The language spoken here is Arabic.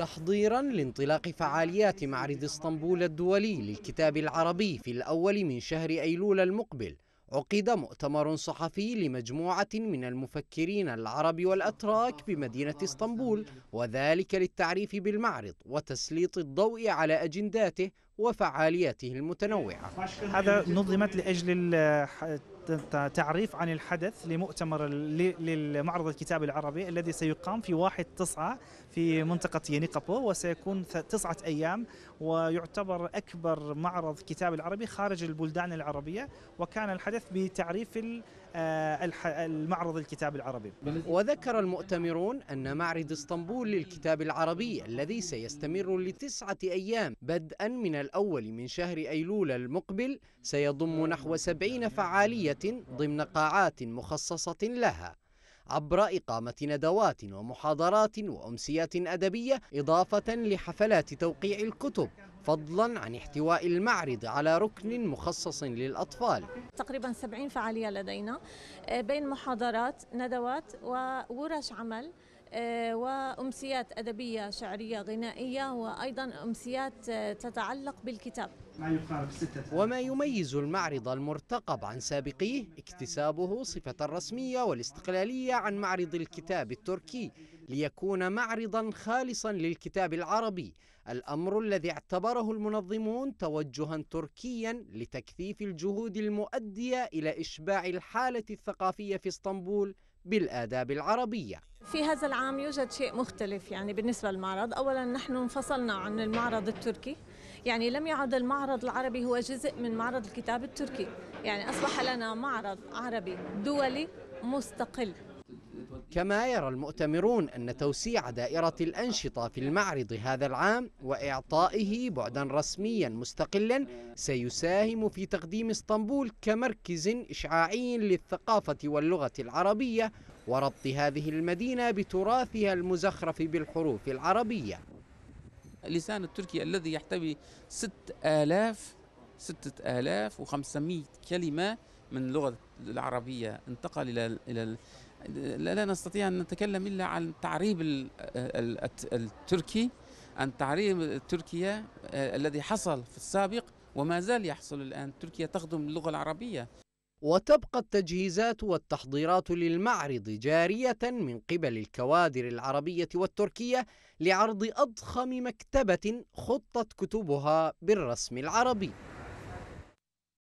تحضيرا لانطلاق فعاليات معرض اسطنبول الدولي للكتاب العربي في الأول من شهر أيلول المقبل عقد مؤتمر صحفي لمجموعة من المفكرين العرب والأتراك بمدينة اسطنبول وذلك للتعريف بالمعرض وتسليط الضوء على أجنداته وفعالياته المتنوعة هذا نظمت لأجل تعريف عن الحدث لمؤتمر للمعرض الكتاب العربي الذي سيقام في 1 9 في منطقة ينيقابو وسيكون تسعة أيام ويعتبر أكبر معرض كتاب العربي خارج البلدان العربية وكان الحدث بتعريف آه، المعرض الكتاب العربي وذكر المؤتمرون أن معرض اسطنبول للكتاب العربي الذي سيستمر لتسعة أيام بدءا من الأول من شهر أيلول المقبل سيضم نحو سبعين فعالية ضمن قاعات مخصصة لها عبر إقامة ندوات ومحاضرات وأمسيات أدبية إضافة لحفلات توقيع الكتب فضلا عن احتواء المعرض على ركن مخصص للأطفال تقريبا 70 فعالية لدينا آه، بين محاضرات ندوات وورش عمل آه، وأمسيات أدبية شعرية غنائية وأيضا أمسيات آه، تتعلق بالكتاب وما يميز المعرض المرتقب عن سابقيه اكتسابه صفة الرسمية والاستقلالية عن معرض الكتاب التركي ليكون معرضا خالصا للكتاب العربي الامر الذي اعتبره المنظمون توجها تركيا لتكثيف الجهود المؤديه الى اشباع الحاله الثقافيه في اسطنبول بالآداب العربية في هذا العام يوجد شيء مختلف يعني بالنسبة للمعرض أولا نحن انفصلنا عن المعرض التركي يعني لم يعد المعرض العربي هو جزء من معرض الكتاب التركي يعني أصبح لنا معرض عربي دولي مستقل كما يرى المؤتمرون أن توسيع دائرة الأنشطة في المعرض هذا العام وإعطائه بعدا رسميا مستقلا سيساهم في تقديم اسطنبول كمركز إشعاعي للثقافة واللغة العربية وربط هذه المدينة بتراثها المزخرف بالحروف العربية اللسان التركي الذي يحتوي 6000 6500 كلمة من اللغة العربية انتقل إلى إلى لا نستطيع أن نتكلم إلا عن تعريب التركي عن تعريب تركيا آه، الذي حصل في السابق وما زال يحصل الآن تركيا تخدم اللغة العربية وتبقى التجهيزات والتحضيرات للمعرض جارية من قبل الكوادر العربية والتركية لعرض أضخم مكتبة خطت كتبها بالرسم العربي